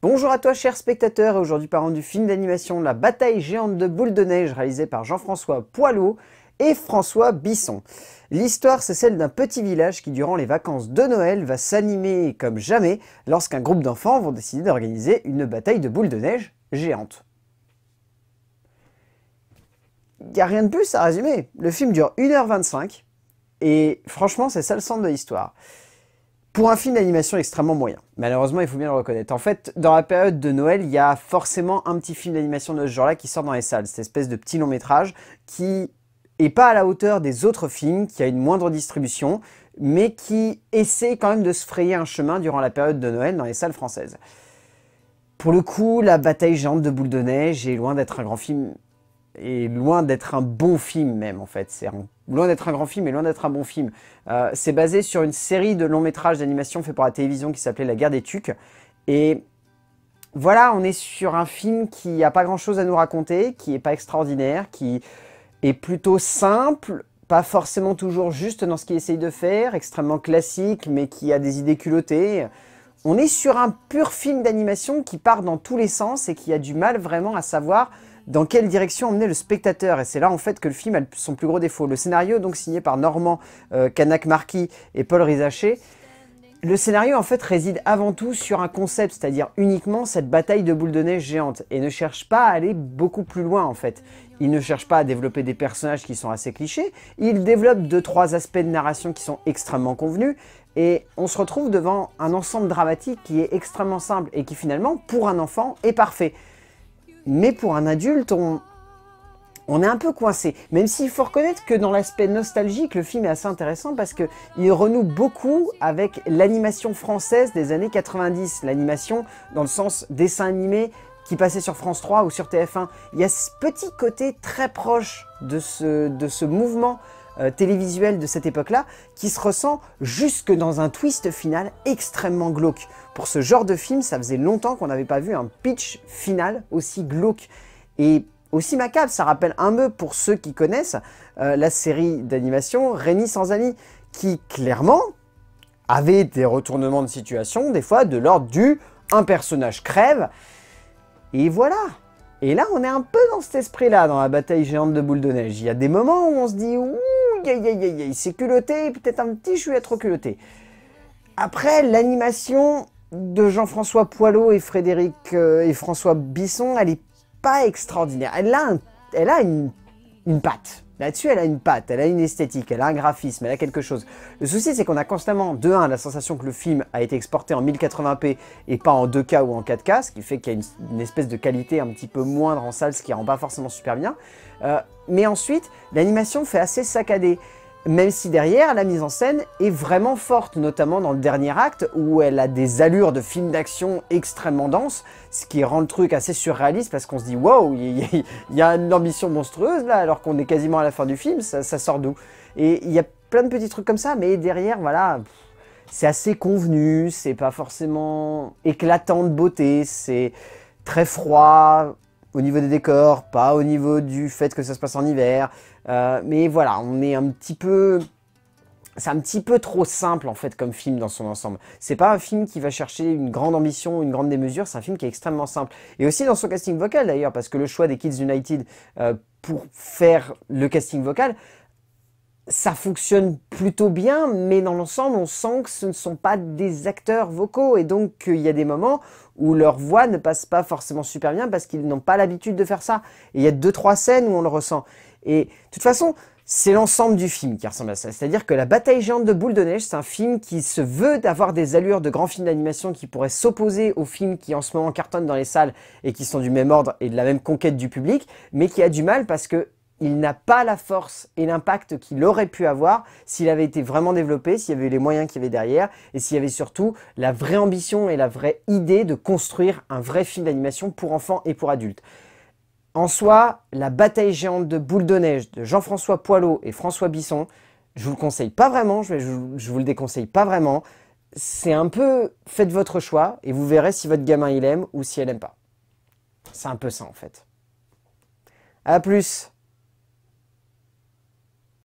Bonjour à toi chers spectateurs, aujourd'hui parlons du film d'animation La bataille géante de boules de neige réalisé par Jean-François Poilot et François Bisson. L'histoire c'est celle d'un petit village qui durant les vacances de Noël va s'animer comme jamais lorsqu'un groupe d'enfants vont décider d'organiser une bataille de boules de neige géante. Y a rien de plus à résumer, le film dure 1h25 et franchement c'est ça le centre de l'histoire. Pour un film d'animation extrêmement moyen, malheureusement il faut bien le reconnaître. En fait, dans la période de Noël, il y a forcément un petit film d'animation de ce genre-là qui sort dans les salles, cette espèce de petit long métrage qui est pas à la hauteur des autres films, qui a une moindre distribution, mais qui essaie quand même de se frayer un chemin durant la période de Noël dans les salles françaises. Pour le coup, La bataille géante de boule de neige est loin d'être un grand film, et loin d'être un bon film même en fait, c'est un loin d'être un grand film et loin d'être un bon film. Euh, c'est basé sur une série de longs métrages d'animation fait pour la télévision qui s'appelait La guerre des tucs. Et voilà, on est sur un film qui n'a pas grand chose à nous raconter, qui n'est pas extraordinaire, qui est plutôt simple, pas forcément toujours juste dans ce qu'il essaye de faire, extrêmement classique, mais qui a des idées culottées. On est sur un pur film d'animation qui part dans tous les sens et qui a du mal vraiment à savoir dans quelle direction emmener le spectateur. Et c'est là en fait que le film a son plus gros défaut. Le scénario, donc signé par Normand euh, Kanak Marquis et Paul Rizaché, le scénario en fait réside avant tout sur un concept, c'est-à-dire uniquement cette bataille de boules de neige géante, et ne cherche pas à aller beaucoup plus loin en fait. Il ne cherche pas à développer des personnages qui sont assez clichés, il développe deux trois aspects de narration qui sont extrêmement convenus, et on se retrouve devant un ensemble dramatique qui est extrêmement simple et qui finalement, pour un enfant, est parfait. Mais pour un adulte, on, est un peu coincé. Même s'il faut reconnaître que dans l'aspect nostalgique, le film est assez intéressant parce que il renoue beaucoup avec l'animation française des années 90. L'animation dans le sens dessin animé qui passait sur France 3 ou sur TF1. Il y a ce petit côté très proche de ce, de ce mouvement euh, télévisuel de cette époque-là qui se ressent jusque dans un twist final extrêmement glauque. Pour ce genre de film, ça faisait longtemps qu'on n'avait pas vu un pitch final aussi glauque et aussi macabre. Ça rappelle un peu, pour ceux qui connaissent, euh, la série d'animation Rémi sans amis, qui clairement avait des retournements de situation, des fois de l'ordre du un personnage crève, et voilà et là, on est un peu dans cet esprit-là, dans la bataille géante de boule de neige. Il y a des moments où on se dit « Ouh, aïe, c'est culotté, peut-être un petit chouïa trop culotté. Après, l'animation de Jean-François Poilot et Frédéric euh, et François Bisson, elle n'est pas extraordinaire. Elle a, elle a une, une patte. Là-dessus, elle a une patte, elle a une esthétique, elle a un graphisme, elle a quelque chose. Le souci, c'est qu'on a constamment, de 1, la sensation que le film a été exporté en 1080p et pas en 2K ou en 4K, ce qui fait qu'il y a une, espèce de qualité un petit peu moindre en salle, ce qui rend pas forcément super bien. Euh, mais ensuite, l'animation fait assez saccadée même si derrière, la mise en scène est vraiment forte, notamment dans le dernier acte, où elle a des allures de film d'action extrêmement dense, ce qui rend le truc assez surréaliste, parce qu'on se dit « wow, il y, a une ambition monstrueuse là, alors qu'on est quasiment à la fin du film, ça, ça sort d'où ?» Et il y a plein de petits trucs comme ça, mais derrière, voilà, c'est assez convenu, c'est pas forcément éclatant de beauté, c'est très froid, au niveau des décors, pas au niveau du fait que ça se passe en hiver. Euh, mais voilà, on est un petit peu... C'est un petit peu trop simple en fait comme film dans son ensemble. C'est pas un film qui va chercher une grande ambition, une grande démesure, c'est un film qui est extrêmement simple. Et aussi dans son casting vocal d'ailleurs, parce que le choix des Kids United euh, pour faire le casting vocal, ça fonctionne plutôt bien, mais dans l'ensemble, on sent que ce ne sont pas des acteurs vocaux, et donc il y a des moments où leur voix ne passe pas forcément super bien parce qu'ils n'ont pas l'habitude de faire ça. Et il y a deux, trois scènes où on le ressent. Et de toute façon, c'est l'ensemble du film qui ressemble à ça. C'est-à-dire que La bataille géante de boule de neige, c'est un film qui se veut d'avoir des allures de grands films d'animation qui pourraient s'opposer aux films qui en ce moment cartonnent dans les salles et qui sont du même ordre et de la même conquête du public, mais qui a du mal parce que il n'a pas la force et l'impact qu'il aurait pu avoir s'il avait été vraiment développé, s'il y avait eu les moyens qu'il y avait derrière et s'il y avait surtout la vraie ambition et la vraie idée de construire un vrai film d'animation pour enfants et pour adultes. En soi, La bataille géante de boule de neige de Jean-François Poilot et François Bisson, je vous le conseille pas vraiment, je, vous le déconseille pas vraiment. C'est un peu faites votre choix et vous verrez si votre gamin il aime ou si elle aime pas. C'est un peu ça en fait. A plus